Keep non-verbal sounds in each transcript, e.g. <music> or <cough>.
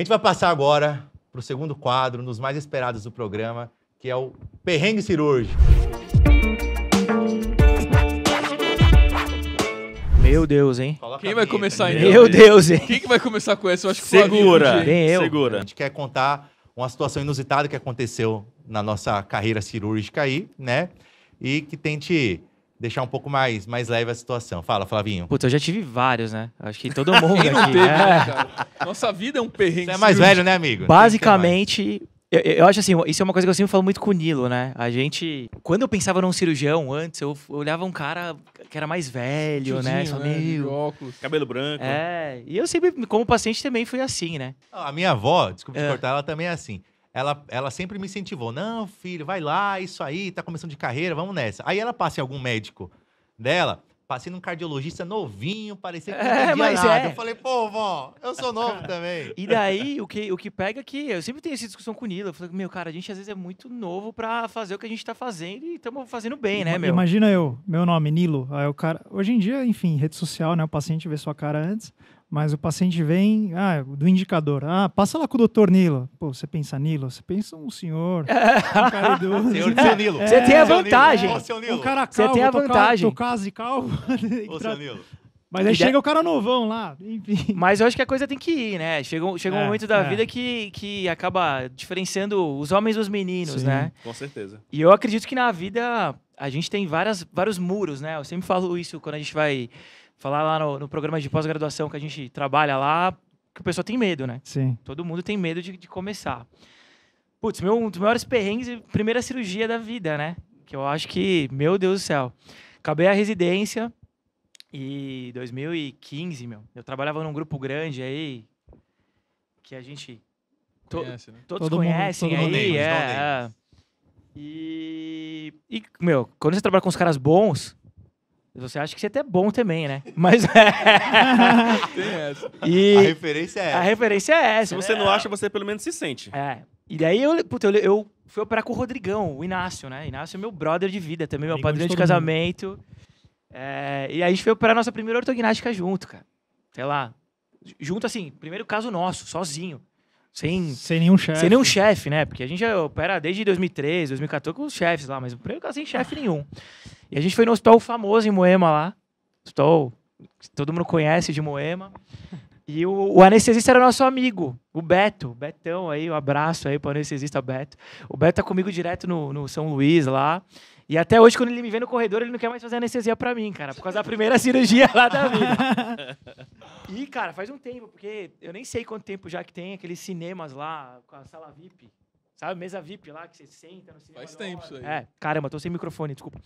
A gente vai passar agora para o segundo quadro, nos mais esperados do programa, que é o perrengue cirúrgico. Meu Deus, hein? Coloca Quem vai começar né? então? Meu Deus, hein? Quem que vai começar com essa? Eu acho que Segura. Bem eu. Segura. A gente quer contar uma situação inusitada que aconteceu na nossa carreira cirúrgica aí, né? E que tente deixar um pouco mais, mais leve a situação. Fala, Flavinho. Puta, eu já tive vários, né? Acho que todo mundo aqui. <laughs> Teve, né? né <laughs> Nossa vida é um perrengue. Você é mais velho, né, amigo? Basicamente, eu, eu, acho assim, isso é uma coisa que eu sempre falo muito com o Nilo, né? A gente. Quando eu pensava num cirurgião antes, eu olhava um cara que era mais velho, Tiozinho, né? né? meio. Óculos. Cabelo branco. É. E eu sempre, como paciente, também fui assim, né? A minha avó, desculpa te é. cortar, ela também é assim ela, ela sempre me incentivou. Não, filho, vai lá, isso aí, tá começando de carreira, vamos nessa. Aí ela passa em algum médico dela, passei num cardiologista novinho, parecia que não é, mas nada. É. Eu falei, pô, vó, eu sou novo também. E daí, o que, o que pega é que eu sempre tenho essa discussão com o Eu falei, meu, cara, a gente às vezes é muito novo pra fazer o que a gente tá fazendo e estamos fazendo bem, né, meu? Imagina eu, meu nome, Nilo. Aí o cara, hoje em dia, enfim, rede social, né? O paciente vê sua cara antes. Mas o paciente vem, ah, do indicador, ah, passa lá com o doutor Nilo. Pô, você pensa Nilo, você pensa um senhor, um cara <laughs> idoso. Senhor, seu é. Nilo. É, você tem a vantagem. seu Nilo. O cara calvo, você tem a vantagem. Tô quase calvo. <laughs> Ô, seu Nilo. Mas aí chega o cara novão lá, enfim. Mas eu acho que a coisa tem que ir, né? Chega, chega um é, momento da é. vida que, que acaba diferenciando os homens dos meninos, Sim, né? Com certeza. E eu acredito que na vida a gente tem várias, vários muros, né? Eu sempre falo isso quando a gente vai falar lá no, no programa de pós-graduação que a gente trabalha lá, que o pessoal tem medo, né? Sim. Todo mundo tem medo de, de começar. Putz, meu, um dos maiores perrengues, primeira cirurgia da vida, né? Que eu acho que, meu Deus do céu. Acabei a residência e 2015, meu. Eu trabalhava num grupo grande aí, que a gente. Conhece, né? Todos todo conhecem mundo, todo aí, mundo, é. é. E, e, meu, quando você trabalha com os caras bons, você acha que você é até bom também, né? <laughs> Mas é. <laughs> Tem essa. E a referência é essa. A referência é essa. Se você não é. acha, você pelo menos se sente. É. E daí eu, puta, eu, eu fui operar com o Rodrigão, o Inácio, né? Inácio é meu brother de vida também, meu Amigo padrinho de, de casamento. É, e aí a gente foi operar a nossa primeira ortognática junto, cara. Sei lá. Junto assim, primeiro caso nosso, sozinho. Sem, sem nenhum chefe. Sem nenhum chefe, né? Porque a gente opera desde 2013, 2014 com os chefes lá, mas o primeiro caso tá sem chefe nenhum. E a gente foi no hospital famoso em Moema lá. Hospital que todo mundo conhece de Moema. E o, o, anestesista era nosso amigo, o Beto. Betão aí, um abraço aí para o anestesista Beto. O Beto tá comigo direto no, no São Luís lá. E até hoje, quando ele me vê no corredor, ele não quer mais fazer anestesia para mim, cara, por causa da primeira <laughs> cirurgia lá da vida. <laughs> E, cara, faz um tempo, porque eu nem sei quanto tempo já que tem aqueles cinemas lá, com a sala VIP. Sabe, mesa VIP lá, que você senta no cinema. Faz tempo isso aí. É, caramba, tô sem microfone, desculpa.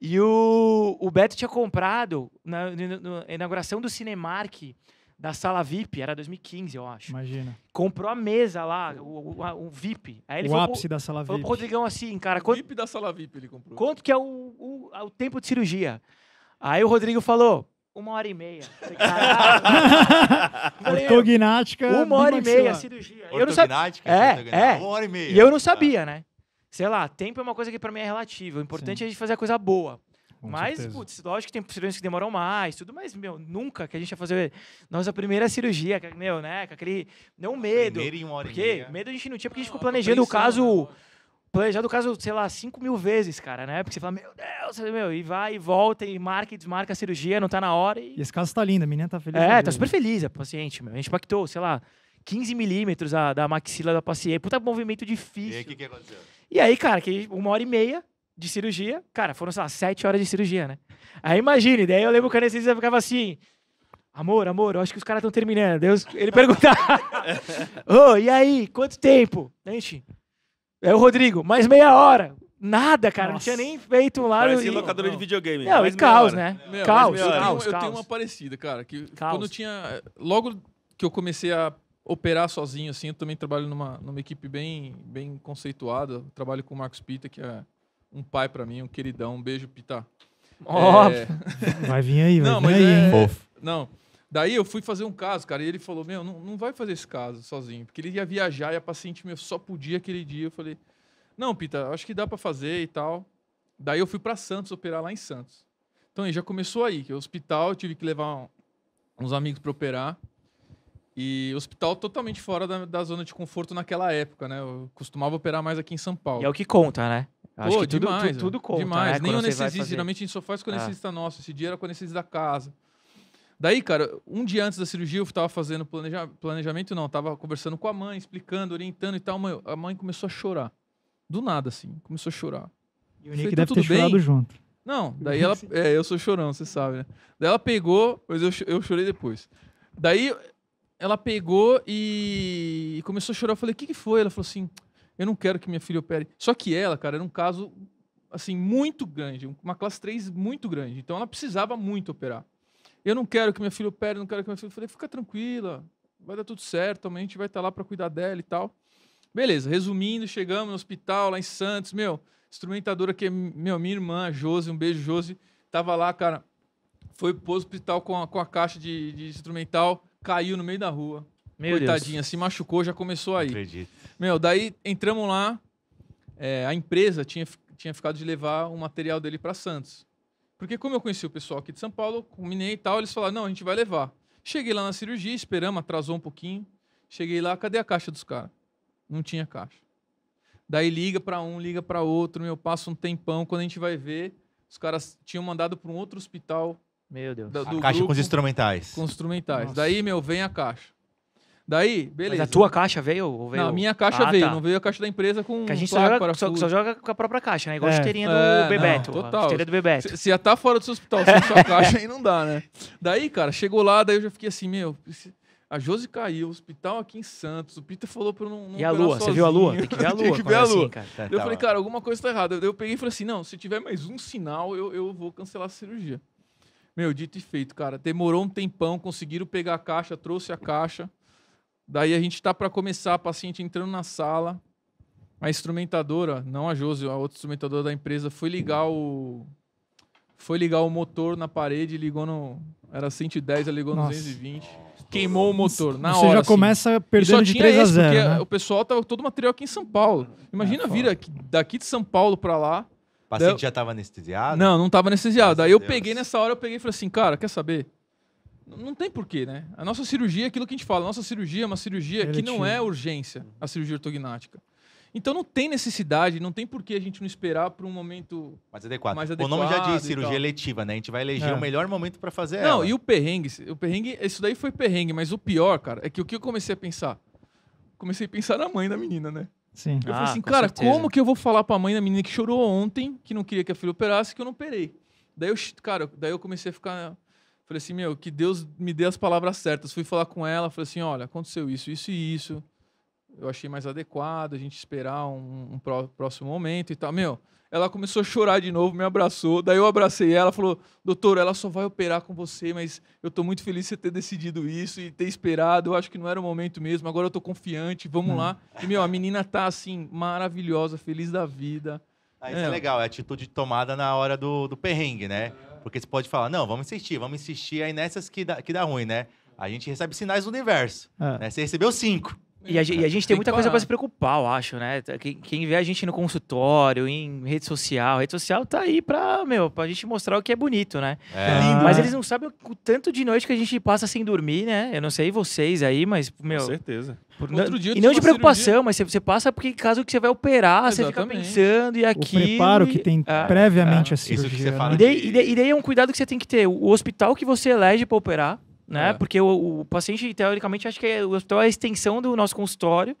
E o, o Beto tinha comprado na, na, na inauguração do Cinemark da sala VIP, era 2015, eu acho. Imagina. Comprou a mesa lá, o, o, o VIP. Aí ele o falou, ápice da sala VIP. Falou pro Rodrigão assim, cara... VIP da sala VIP ele comprou. Quanto que é o, o, o tempo de cirurgia? Aí o Rodrigo falou, uma hora e meia. <laughs> <laughs> Ortognática. Uma hora e meia, cirurgia. Eu não sabia. É, é. Uma hora e meia. E eu não sabia, ah. né? Sei lá, tempo é uma coisa que para mim é relativa. O importante Sim. é a gente fazer a coisa boa. Com mas, certeza. putz, lógico que tem cirurgiões que demoram mais, tudo, mas, meu, nunca que a gente ia fazer nossa primeira cirurgia, meu, né? Com aquele. Não medo. Primeiro em uma hora porque e meia. medo a gente não tinha, porque a gente ficou planejando o caso. Não planejado o caso, sei lá, 5 mil vezes, cara, né? Porque você fala, meu Deus, meu, e vai e volta, e marca e desmarca a cirurgia, não tá na hora. E, e esse caso tá lindo, a menina tá feliz. É, tá super feliz a paciente, meu. A gente impactou, sei lá, 15 milímetros a, da maxila da paciente. Puta movimento difícil. E aí, o que, que aconteceu? E aí, cara, que uma hora e meia de cirurgia, cara, foram, sei lá, 7 horas de cirurgia, né? Aí imagine, daí eu lembro que a anestesista ficava assim. Amor, amor, eu acho que os caras estão terminando. Deus, ele perguntava. <laughs> Ô, oh, e aí, quanto tempo? gente, é o Rodrigo, mais meia hora. Nada, cara. Nossa. Não tinha nem feito um lá. Parece e... locadora não, de videogame. Não, mais e caos, né? Meu, caos, caos, caos, Eu tenho uma parecida, cara. Que caos. quando eu tinha... Logo que eu comecei a operar sozinho, assim, eu também trabalho numa, numa equipe bem, bem conceituada. Eu trabalho com o Marcos Pita, que é um pai para mim, um queridão. Um beijo, Pita. Ó, é... <laughs> vai vir aí, vai não, vir mas aí. É... Não, Daí eu fui fazer um caso, cara, e ele falou: Meu, não, não vai fazer esse caso sozinho, porque ele ia viajar e a paciente meu só podia aquele dia. Eu falei: Não, Pita, acho que dá para fazer e tal. Daí eu fui para Santos operar lá em Santos. Então aí já começou aí, que é o hospital, eu tive que levar uns amigos para operar. E hospital totalmente fora da, da, zona de conforto naquela época, né? Eu costumava operar mais aqui em São Paulo. E é o que conta, né? Acho Pô, que tudo, tudo, tudo conta. Demais. Né? Nem o anestesista, geralmente a gente só faz com o ah. anestesista ah. nosso. Esse dia era com o anestesista da casa. Daí, cara, um dia antes da cirurgia, eu tava fazendo planeja... planejamento, não, tava conversando com a mãe, explicando, orientando e tal. Mãe, a mãe começou a chorar. Do nada, assim, começou a chorar. E o Nick falei, tá deve ter bem? chorado junto. Não, daí ela. <laughs> É, eu sou chorão, você sabe, né? Daí ela pegou, mas eu, eu chorei depois. Daí ela pegou e começou a chorar. Eu falei, o que, que foi? Ela falou assim: eu não quero que minha filha opere. Só que ela, cara, era um caso assim, muito grande, uma classe 3 muito grande. Então ela precisava muito operar eu não quero que meu filho perde, não quero que meu filho. Eu falei, fica tranquila, vai dar tudo certo, amanhã a gente vai estar tá lá para cuidar dela e tal. Beleza, resumindo, chegamos no hospital lá em Santos, meu, instrumentadora que é meu, minha irmã, Josi, um beijo, Josi, tava lá, cara, foi pro hospital com a, com a caixa de, de instrumental, caiu no meio da rua. Meu Coitadinha, Deus. se machucou, já começou aí. Acredito. Meu, daí entramos lá, é, a empresa tinha, tinha ficado de levar o material dele para Santos. Porque como eu conheci o pessoal aqui de São Paulo, combinei e tal, eles falaram, não, a gente vai levar. Cheguei lá na cirurgia, esperamos, atrasou um pouquinho. Cheguei lá, cadê a caixa dos caras? Não tinha caixa. Daí liga para um, liga para outro, meu, passa um tempão, quando a gente vai ver, os caras tinham mandado para um outro hospital. Meu Deus. Da, a caixa grupo, é com os instrumentais. Com os instrumentais. Nossa. Daí, meu, vem a caixa. Daí, beleza. Mas a tua caixa veio? Ou veio? Não, a minha caixa ah, veio. Tá. Não veio a caixa da empresa com que a gente só joga, só, só, joga com a própria caixa, né? Igual é. a esteirinha do é, Bebeto. Não, total. do Bebeto. Se, se já tá fora do hospital sem sua <laughs> caixa, aí não dá, né? Daí, cara, chegou lá, daí eu já fiquei assim, meu... A Josi caiu, o hospital aqui em Santos. O Peter falou pra eu não. não e a lua? Sozinho. Você viu a lua? Tem que ver a <laughs> lua. Tem que ver é a assim, lua. Assim, cara. Tá, eu tá falei, cara, alguma coisa tá errada. Eu peguei e falei assim: não, se tiver mais um sinal, eu, eu vou cancelar a cirurgia. Meu, dito e feito, cara. Demorou um tempão, conseguiram pegar a caixa, trouxe a caixa. Daí a gente está para começar, a paciente entrando na sala, a instrumentadora, não a Josi, a outra instrumentadora da empresa, foi ligar o foi ligar o motor na parede, ligou no era 110, ela ligou no 220. Queimou o motor na Você hora. Você assim. já começa assim. perdendo de 3 a 0, porque né? o pessoal tava tá todo material aqui em São Paulo. Imagina é, vir aqui, daqui de São Paulo para lá. O paciente já estava anestesiado? Não, não estava anestesiado. Daí eu Deus. peguei nessa hora, eu peguei e falei assim: "Cara, quer saber? Não tem porquê, né? A nossa cirurgia é aquilo que a gente fala. A nossa cirurgia é uma cirurgia que não é urgência, a cirurgia ortognática. Então não tem necessidade, não tem porquê a gente não esperar para um momento mais adequado. mais adequado. O nome já diz cirurgia eletiva, né? A gente vai eleger é. o melhor momento para fazer não, ela. Não, e o perrengue, o perrengue, isso daí foi perrengue, mas o pior, cara, é que o que eu comecei a pensar? Comecei a pensar na mãe da menina, né? Sim. Eu ah, falei assim, com cara, certeza. como que eu vou falar para a mãe da menina que chorou ontem, que não queria que a filha operasse, que eu não operei? Daí eu, cara, daí eu comecei a ficar Falei assim, meu, que Deus me dê as palavras certas. Fui falar com ela, falei assim, olha, aconteceu isso, isso e isso. Eu achei mais adequado a gente esperar um, um próximo momento e tal. Meu, ela começou a chorar de novo, me abraçou. Daí eu abracei ela, falou: Doutor, ela só vai operar com você, mas eu tô muito feliz de você ter decidido isso e ter esperado. Eu acho que não era o momento mesmo, agora eu tô confiante, vamos hum. lá. E, meu, a menina tá assim, maravilhosa, feliz da vida. Ah, isso é, é legal, é a atitude tomada na hora do, do perrengue, né? É. Porque você pode falar, não, vamos insistir, vamos insistir, aí nessas que dá, que dá ruim, né? A gente recebe sinais do universo. É. Né? Você recebeu cinco. E a, e a gente tem, tem muita coisa para se preocupar, eu acho, né? Quem, quem, vê a gente no consultório, em rede social, a rede social tá aí pra, meu, pra gente mostrar o que é bonito, né? É. lindo, Mas eles né? não sabem o tanto de noite que a gente passa sem dormir, né? Eu não sei vocês aí, mas, meu. Com certeza. Por, Outro dia e não de preocupação, cirurgia. mas você passa porque caso que você vai operar, Exatamente. você fica pensando e aqui. O preparo que tem é. previamente ah, a cirurgia. Isso que você fala né? e, daí, e, daí, é um cuidado que você tem que ter. O hospital que você elege para operar, né? É. Porque o, o, paciente, teoricamente, acho que é, o hospital é a extensão do nosso consultório.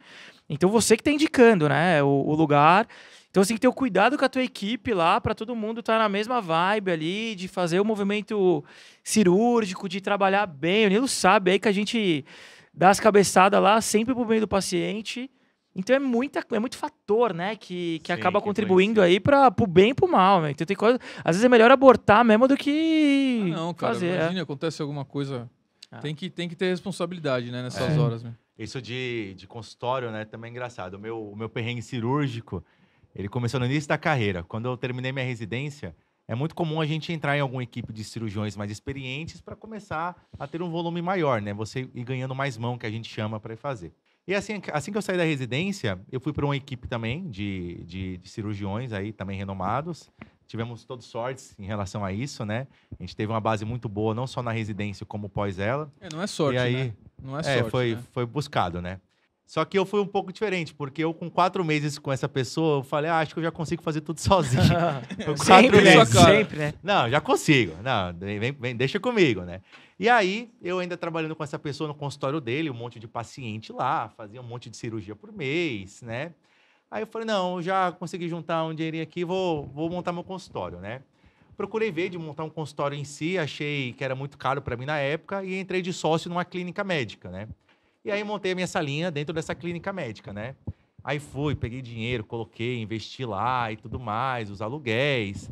Então, você que está indicando, né, o, o, lugar. Então, você tem que ter o cuidado com a tua equipe lá, para todo mundo estar tá na mesma vibe ali, de fazer o movimento cirúrgico, de trabalhar bem. O Nilo sabe aí que a gente dá as cabeçadas lá, sempre o bem do paciente. Então é, muita, é muito fator, né? Que, que Sim, acaba que contribuindo aí para o bem e para o mal, né? Então tem coisa. Às vezes é melhor abortar mesmo do que. Ah, não, cara. Fazer, é. Imagina, é. acontece alguma coisa é. Tem, que, tem que ter responsabilidade, né, nessas é. horas. Mesmo. Isso de, de consultório, né, também é engraçado. O meu, o meu perrengue cirúrgico, ele começou no início da carreira. Quando eu terminei minha residência, é muito comum a gente entrar em alguma equipe de cirurgiões mais experientes para começar a ter um volume maior, né? Você ir ganhando mais mão, que a gente chama para fazer. E assim, assim que eu saí da residência, eu fui para uma equipe também de, de, de cirurgiões aí, também renomados, tivemos todos sortes em relação a isso, né? A gente teve uma base muito boa, não só na residência, como pós ela. É, não é sorte, e aí, né? Não é, é sorte. foi, né? foi buscado, né? Só que eu fui um pouco diferente, porque eu, com quatro meses com essa pessoa, eu falei, ah, acho que eu já consigo fazer tudo <laughs> sozinho. <laughs> sempre, meses. Sempre, né? Não, já consigo. Não, vem, vem, deixa comigo, né? E aí, eu ainda trabalhando com essa pessoa no consultório dele, um monte de paciente lá, fazia um monte de cirurgia por mês, né? Aí eu falei, não, eu já consegui juntar um dinheirinho aqui, vou, vou montar meu consultório, né? Procurei ver de montar um consultório em si, achei que era muito caro para mim na época e entrei de sócio numa clínica médica, né? E aí montei a minha salinha dentro dessa clínica médica, né? Aí fui, peguei dinheiro, coloquei, investi lá e tudo mais, os aluguéis.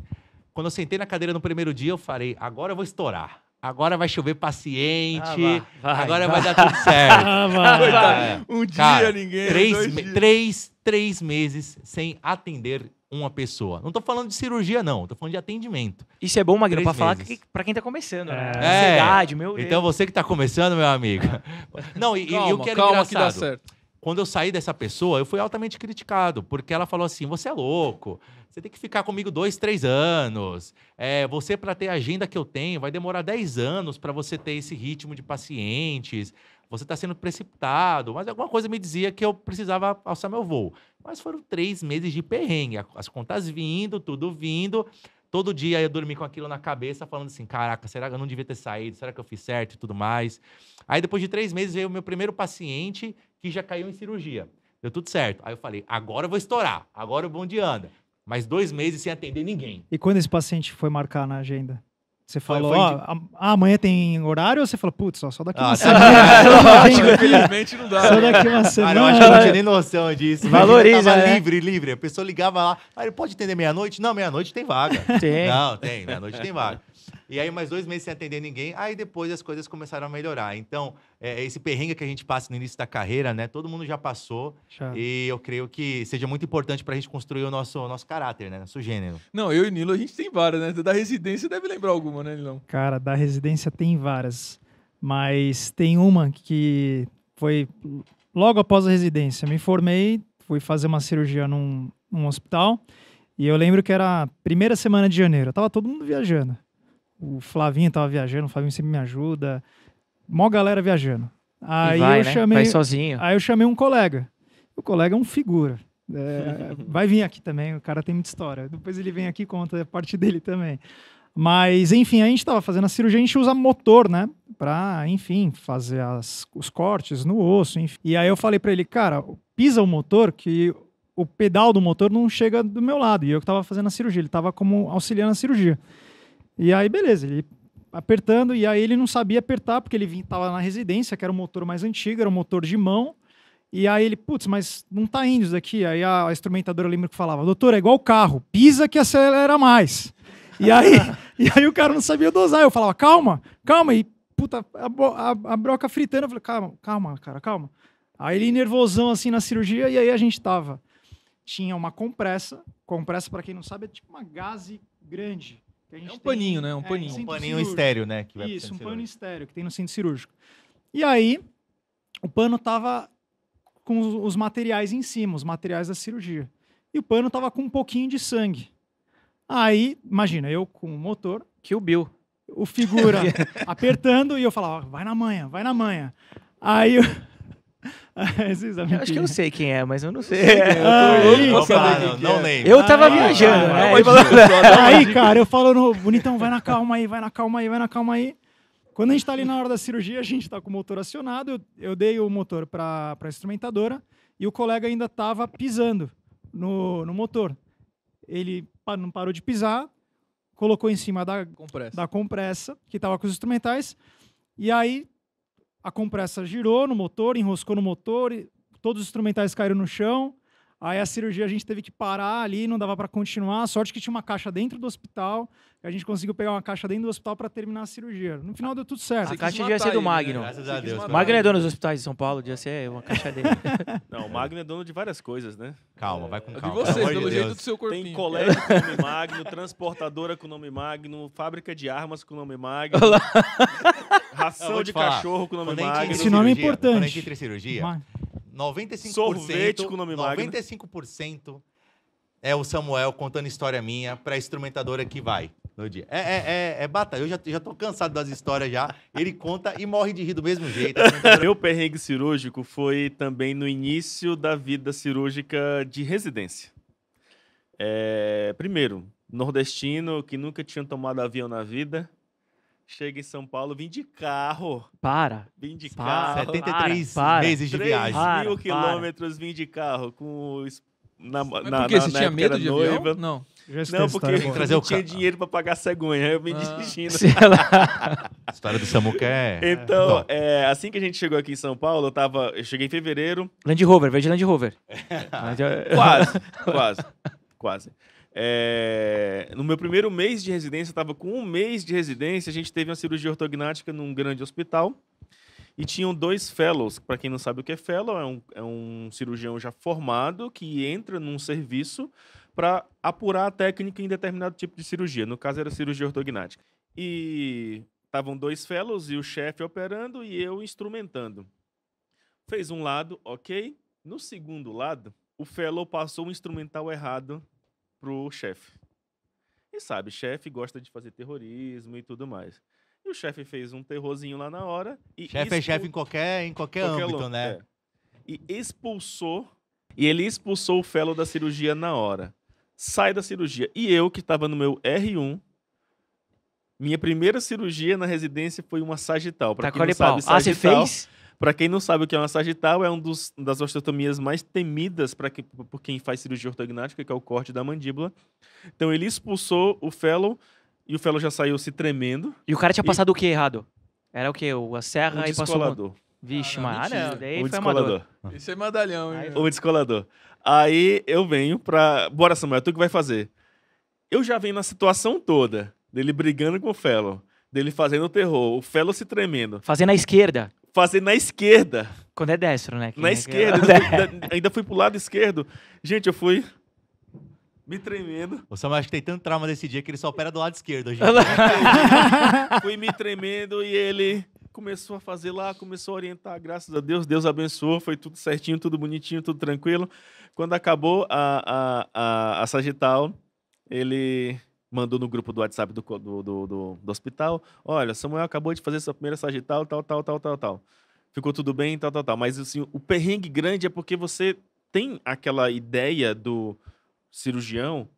Quando eu sentei na cadeira no primeiro dia, eu falei, agora eu vou estourar. Agora vai chover paciente, ah, vai, agora vai. vai. dar tudo certo. <laughs> Ah, vai. Um dia Cara, ninguém. Três, três, três meses sem atender uma pessoa. Não estou falando de cirurgia, não. Estou falando de atendimento. Isso é bom, Magno, para falar que, para quem está começando. Né? É. verdade, meu então, Deus. Então você que está começando, meu amigo. <laughs> Não, e, calma, e que calma que dá certo. quando eu saí dessa pessoa, eu fui altamente criticado, porque ela falou assim, você é louco, você tem que ficar comigo dois, três anos. É, você, para ter a agenda que eu tenho, vai demorar dez anos para você ter esse ritmo de pacientes você está sendo precipitado, mas alguma coisa me dizia que eu precisava alçar meu voo. Mas foram três meses de perrengue, as contas vindo, tudo vindo. Todo dia eu dormi com aquilo na cabeça, falando assim: caraca, será que eu não devia ter saído? Será que eu fiz certo e tudo mais? Aí depois de três meses veio o meu primeiro paciente que já caiu em cirurgia. Deu tudo certo. Aí eu falei: agora eu vou estourar, agora o bom dia anda. Mas dois meses sem atender ninguém. E quando esse paciente foi marcar na agenda? Você falou, ah, amanhã tem horário? Ou você falou, putz, só, daqui ah, <laughs> uma semana. Infelizmente não dá. Só né? daqui uma ah, semana. Eu acho que eu não tinha nem noção disso. Valoriza, né? livre, livre. A pessoa ligava lá, ah, pode atender meia-noite? Não, meia-noite tem vaga. Tem. Não, tem, meia-noite tem vaga. E aí, mais dois meses sem atender ninguém. Aí depois as coisas começaram a melhorar. Então, é, esse perrengue que a gente passa no início da carreira, né? Todo mundo já passou. E eu creio que seja muito importante para a gente construir o nosso, nosso caráter, né? Nosso gênero. Não, eu e Nilo, a gente tem várias, né? Da residência deve lembrar alguma, né, Nilão? Cara, da residência tem várias. Mas tem uma que foi logo após a residência. Me formei, fui fazer uma cirurgia num, num hospital. E eu lembro que era a primeira semana de janeiro. tava todo mundo viajando. O Flavinho tava viajando, o Flavinho sempre me ajuda. Mó galera viajando. Aí vai, eu né? chamei. Vai sozinho. Aí eu chamei um colega. O colega é um figura. É, <laughs> vai vir aqui também, o cara tem muita história. Depois ele vem aqui e conta a parte dele também. Mas, enfim, a gente estava fazendo a cirurgia, a gente usa motor, né? Para, enfim, fazer as, os cortes no osso. Enfim. E aí eu falei para ele, cara, pisa o motor que o pedal do motor não chega do meu lado. E eu que estava fazendo a cirurgia, ele estava como auxiliando a cirurgia. E aí, beleza, ele apertando, e aí ele não sabia apertar, porque ele vinha, tava na residência, que era o motor mais antigo, era um motor de mão. E aí ele, putz, mas não tá indo isso daqui. Aí a, instrumentadora lembra que falava, doutor, é igual o carro, pisa que acelera mais. E aí, <laughs> e aí o cara não sabia dosar. Eu falava, calma, calma. E puta, a, a, a broca fritando, eu falei, calma, calma, cara, calma. Aí ele nervosão assim na cirurgia, e aí a gente tava. Tinha uma compressa, compressa, para quem não sabe, é tipo uma gaze grande que a é gente é um tem, paninho, né? Um é, paninho. É, um paninho cirúrgico. estéreo, né? Que vai Isso, um pano estéreo que tem no centro cirúrgico. E aí, o pano tava com os, os materiais em cima, os materiais da cirurgia. E o pano tava com um pouquinho de sangue. Aí, imagina, eu com o motor. Que o Bill. O figura <laughs> apertando e eu falava, vai na manha, vai na manha. Aí <laughs> eu acho que eu sei quem é, mas eu não sei. É. Ah, eu, tava ah, viajando, né? aí, cara, eu falo, no, bonitão, vai na calma aí, vai na calma aí, vai na calma aí. Quando a gente tá ali na hora da cirurgia, a gente tá com o motor acionado. Eu, eu dei o motor pra, pra instrumentadora e o colega ainda tava pisando no, no motor. Ele não parou de pisar, colocou em cima da compressa, da compressa que tava com os instrumentais. E aí a compressa girou no motor, enroscou no motor, todos os instrumentais caíram no chão. Aí a cirurgia a gente teve que parar ali, não dava para continuar. Sorte que tinha uma caixa dentro do hospital. A gente conseguiu pegar uma caixa dentro do hospital para terminar a cirurgia. No final deu tudo certo. A, caixa devia ser do Magno. Né? Graças a Deus. Magno é dono dos hospitais de São Paulo, devia ser é uma caixa dele. <laughs> não, o Magno é dono de várias coisas, né? Calma, vai com é calma. E vocês, pelo de jeito do seu corpinho. Tem colégio com nome Magno, transportadora com nome Magno, fábrica de armas com nome Magno, ração de falar. cachorro com nome Magno. Esse nome é importante. Quando a gente entra em cirurgia, 95%. Sorvete com nome 95% magno. Né? é o Samuel contando história minha pra instrumentadora que vai no dia. É, é, é, é batalha. Eu já, já tô cansado das histórias já. Ele conta e morre de rir do mesmo jeito. <laughs> Meu perrengue cirúrgico foi também no início da vida cirúrgica de residência. É, primeiro, nordestino que nunca tinha tomado avião na vida. Cheguei em São Paulo, vim de carro. Para. Vim de para, carro. 73 para, meses de viagem. 3 mil quilômetros vim de carro. Com os, na, na, porque na, você na tinha medo de noiva. avião? Não. Não, porque eu <laughs> trazer não tinha dinheiro para pagar cegonha, eu me ah. dirigindo. Ela... a história do Samuca é... <laughs> Então, é, assim que a gente chegou aqui em São Paulo, eu, tava, eu cheguei em fevereiro... Land Rover, veja Land Rover. <laughs> quase, quase, quase. É, no meu primeiro mês de residência, estava com um mês de residência, a gente teve uma cirurgia ortognática num grande hospital. E tinham dois fellows. Para quem não sabe o que é fellow, é um, é um cirurgião já formado que entra num serviço para apurar a técnica em determinado tipo de cirurgia. No caso, era cirurgia ortognática. E estavam dois fellows e o chefe operando e eu instrumentando. Fez um lado, ok. No segundo lado, o fellow passou o instrumental errado pro chefe. E sabe, chefe gosta de fazer terrorismo e tudo mais. E o chefe fez um terrorzinho lá na hora. E chefe expul... é chefe em qualquer, em qualquer, qualquer âmbito, né? É. E expulsou. E ele expulsou o fellow da cirurgia na hora. Sai da cirurgia. E eu, que estava no meu R1, minha primeira cirurgia na residência foi uma sagital. Pra tá quem não sabe, sagital, Ah, você fez? Para quem não sabe o que é uma sagital, é uma das osteotomias mais temidas para que, por quem faz cirurgia ortognática, que é o corte da mandíbula. Então ele expulsou o fellow e o fellow já saiu se tremendo. E o cara tinha passado e... o que errado? Era o que? A serra um e passou... Ah, um... Vixe, mano. Ah, daí o foi amador. Isso ah. é medalhão, hein? O descolador. Aí eu venho pra... Bora, Samuel, tu que vai fazer? Eu já venho na situação toda dele brigando com o fellow dele fazendo o terror, o Fellow se tremendo. Fazendo a esquerda. Fazer na esquerda. Quando é destro, né? Quem na é esquerda. Que... É? ainda, <laughs> ainda fui pro lado esquerdo. Gente, eu fui me tremendo. O Samuel acho que tem tanto trauma desse dia que ele só opera do lado esquerdo hoje. <laughs> fui me tremendo e ele começou a fazer lá, começou a orientar, graças a Deus, Deus abençoou, foi tudo certinho, tudo bonitinho, tudo tranquilo. Quando acabou a, a, a, a Sagital, ele mandou no grupo do WhatsApp do, do, do, do, do hospital: olha, Samuel acabou de fazer sua primeira sagital, tal, tal, tal, tal, tal. Ficou tudo bem, tal, tal, tal. Mas assim, o perrengue grande é porque você tem aquela ideia do cirurgião,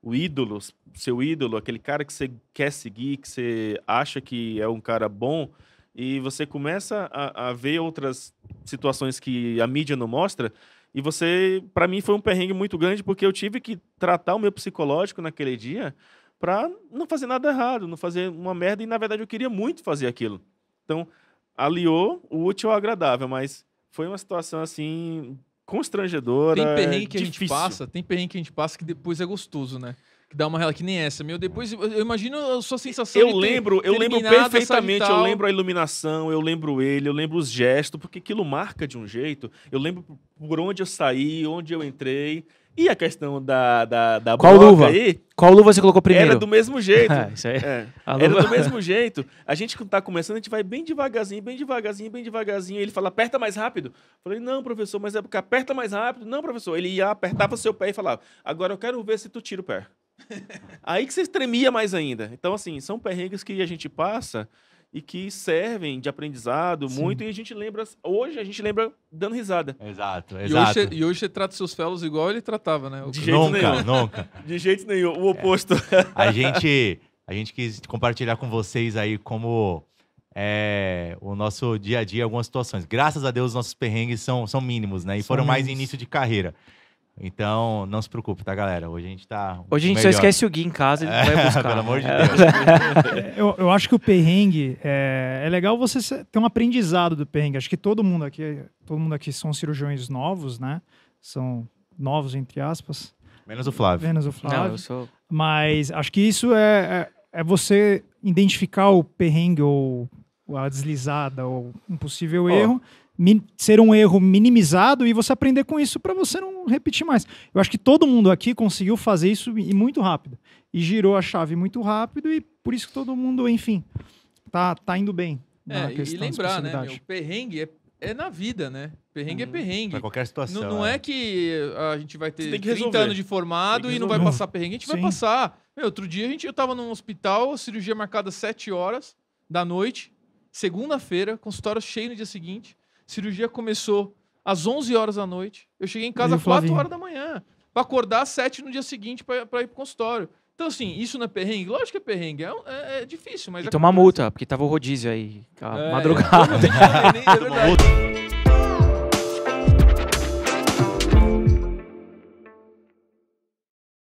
o ídolo, seu ídolo, aquele cara que você quer seguir, que você acha que é um cara bom, e você começa a, a ver outras situações que a mídia não mostra. E você, para mim, foi um perrengue muito grande porque eu tive que tratar o meu psicológico naquele dia para não fazer nada errado, não fazer uma merda, e na verdade eu queria muito fazer aquilo. Então, aliou o útil ao agradável, mas foi uma situação assim constrangedora. Tem perrengue que difícil. a gente passa, tem perrengue que a gente passa que depois é gostoso, né? Que dá uma rela que nem essa. Meu, depois eu imagino a sua sensação. Eu lembro, ter, eu lembro perfeitamente, eu lembro a iluminação, eu lembro ele, eu lembro os gestos, porque aquilo marca de um jeito. Eu lembro por onde eu saí, onde eu entrei. E a questão da, da, da Qual luva? aí. Qual luva você colocou primeiro? Era do mesmo jeito. <laughs> Ah, isso aí. É. Era luva... do mesmo jeito. A gente, quando tá começando, a gente vai bem devagarzinho, bem devagarzinho, bem devagarzinho. Ele fala, aperta mais rápido. Eu falei, não, professor, mas é porque aperta mais rápido. Não, professor. Ele ia, apertava seu pé e falava, agora eu quero ver se tu tira o pé. <laughs> aí que você tremia mais ainda. Então, assim, são perrengues que a gente passa e que servem de aprendizado Sim. muito. E a gente lembra, hoje a gente lembra dando risada. Exato, exato. E hoje, e hoje você trata seus fellows igual ele tratava, né? de jeito nunca, nenhum. nunca. <laughs> De jeito nenhum, o é. oposto. É. A gente, a gente quis compartilhar com vocês aí como é, o nosso dia a dia, algumas situações. Graças a Deus, nossos perrengues são, são mínimos, né? E foram mais início de carreira. Então, não se preocupe, tá, galera? Hoje a gente tá. Hoje a gente melhor. só esquece o Gui em casa, e é, vai <laughs> buscar. Pelo amor de é. Deus. <laughs> eu, eu acho que o perrengue é, é legal você ter um aprendizado do perrengue. Acho que todo mundo aqui, todo mundo aqui são cirurgiões novos, né? São novos, entre aspas. Menos o Flávio. Menos o Flávio. Não, eu sou... Mas acho que isso é, é, é você identificar o perrengue ou a deslizada ou um possível oh. erro ser um erro minimizado e você aprender com isso para você não repetir mais. Eu acho que todo mundo aqui conseguiu fazer isso e muito rápido. E girou a chave muito rápido e por isso que todo mundo, enfim, tá, tá indo bem. É, e lembrar, né? Meu, perrengue é, é na vida, né? Perrengue hum, é uhum. perrengue. Pra qualquer situação. N não é. é que a gente vai ter 30 anos de formado e não vai passar perrengue. A gente Sim. vai passar. Meu, outro dia a gente, eu tava num hospital, cirurgia marcada às 7 horas da noite, segunda-feira, consultório cheio no dia seguinte cirurgia começou às 11 horas da noite. Eu cheguei em casa às 4 horas da manhã, para acordar às 7 no dia seguinte para ir para o consultório. Então, assim, isso não é perrengue? Lógico que é perrengue, é, é, é difícil, mas. E é tomar multa, porque tava o rodízio aí, é, madrugada. <laughs> É, é, é, é, é, é,